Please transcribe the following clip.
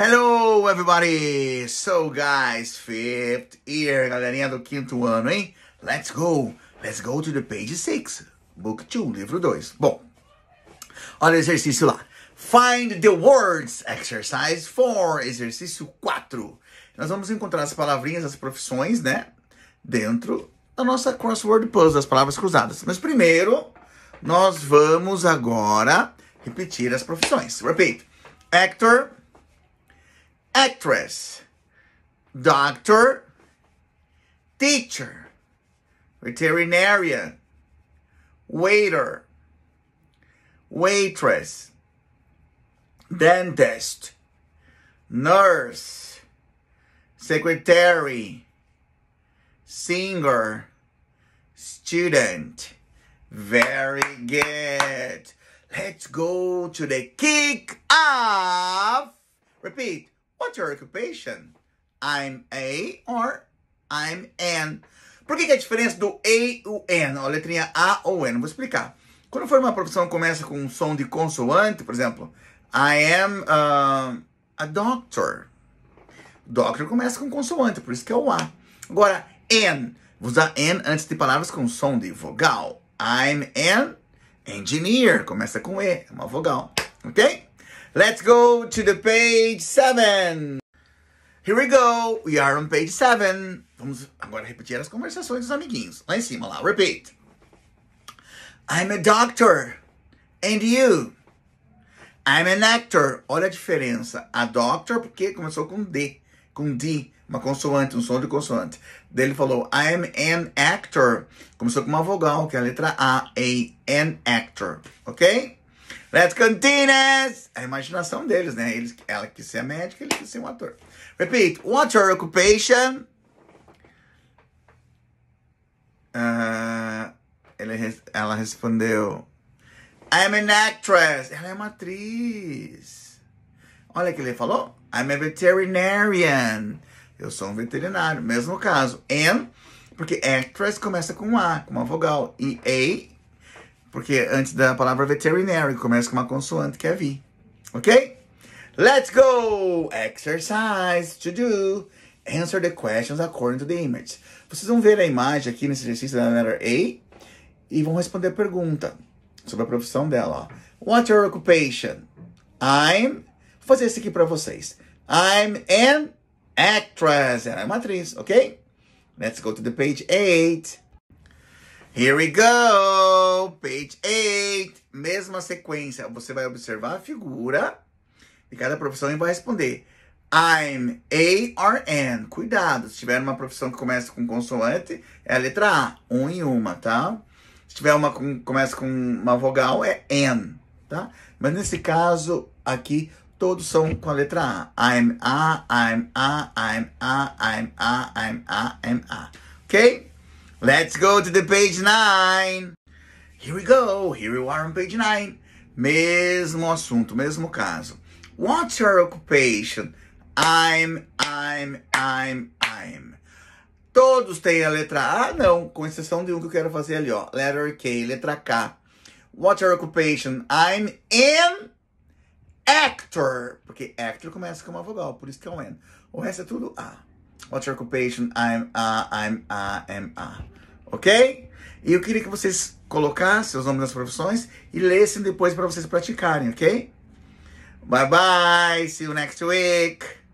Hello, everybody! So, guys, fifth year, galerinha do quinto ano, hein? Let's go! Let's go to the page 6, book 2, livro 2. Bom, olha o exercício lá. Find the words, exercise 4, exercício 4. Nós vamos encontrar as palavrinhas, as profissões, né? Dentro da nossa crossword puzzle, das palavras cruzadas. Mas primeiro, nós vamos agora repetir as profissões. Repeat. Actor, actress, doctor, teacher, veterinarian, waiter, waitress, dentist, nurse, secretary, singer, student. Very good. Let's go to the kick off. Repeat. What's your occupation? I'm A or I'm an. Por que, que é a diferença do A e o N? A letrinha A ou N? Vou explicar. Quando for uma profissão que começa com um som de consoante, por exemplo, I am uh, a doctor. Doctor começa com consoante, por isso que é o A. Agora, an. Vou usar an antes de palavras com som de vogal. I'm an engineer. Começa com E, é uma vogal. Ok? Let's go to the page 7. Here we go. We are on page 7. Vamos agora repetir as conversações dos amiguinhos. Lá em cima, lá. Repeat. I'm a doctor. And you? I'm an actor. Olha a diferença. A doctor, porque começou com D. Com D. Uma consoante, um som de consoante. Daí ele falou, I'm an actor. Começou com uma vogal, que é a letra A. A. An actor. Ok? Let's Cantinas! É a imaginação deles, né? Eles, ela quis ser médica, ele quis ser um ator. Repeat. What's your occupation? Uh, ele, ela respondeu. I'm an actress. Ela é uma atriz. Olha o que ele falou. I'm a veterinarian. Eu sou um veterinário. Mesmo caso. And, porque actress começa com A, com uma vogal. E A porque antes da palavra veterinary começa com uma consoante que é V. Ok? Let's go! Exercise to do. Answer the questions according to the image. Vocês vão ver a imagem aqui nesse exercício da letter A e vão responder a pergunta sobre a profissão dela. What's your occupation? I'm. Vou fazer isso aqui para vocês. I'm an actress. Ela é uma atriz, ok? Let's go to the page 8. Here we go! Page 8. Mesma sequência. Você vai observar a figura de cada profissão e vai responder. I'm A or N. Cuidado, se tiver uma profissão que começa com consoante, é a letra A, um em uma, tá? Se tiver uma que começa com uma vogal, é N, tá? Mas nesse caso aqui, todos são com a letra A. I'm A, I'm A, I'm A, I'm A, I'm A, I'm A, I'm A, I'm A. ok? Let's go to the page 9. Here we go. Here we are on page 9. Mesmo assunto, mesmo caso. What's your occupation? I'm, I'm, I'm, I'm. Todos têm a letra A? Não, com exceção de um que eu quero fazer ali, ó. Letter K, letra K. What's your occupation? I'm an actor. Porque actor começa com uma vogal, por isso que é um N. O resto é tudo A. What's your occupation? I'm a, uh, I'm a, I'm a. Ok? E eu queria que vocês colocassem os nomes das profissões e lessem depois para vocês praticarem, ok? Bye bye, see you next week.